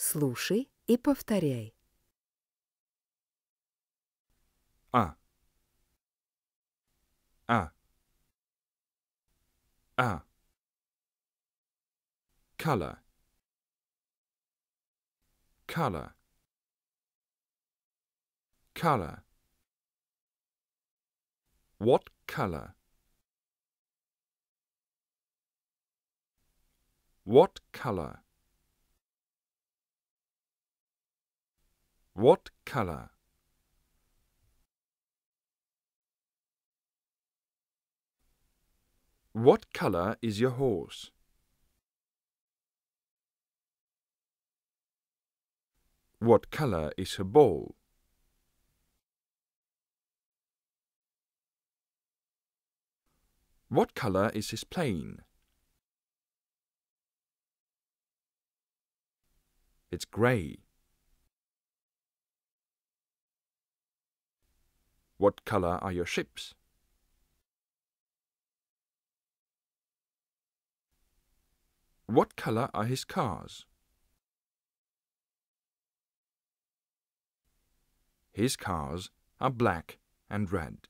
Слушай и повторяй. А. А. А. Color. Color. Color. What color? What color? What color? What color is your horse? What color is her ball? What color is his plane? It's grey. What color are your ships? What color are his cars? His cars are black and red.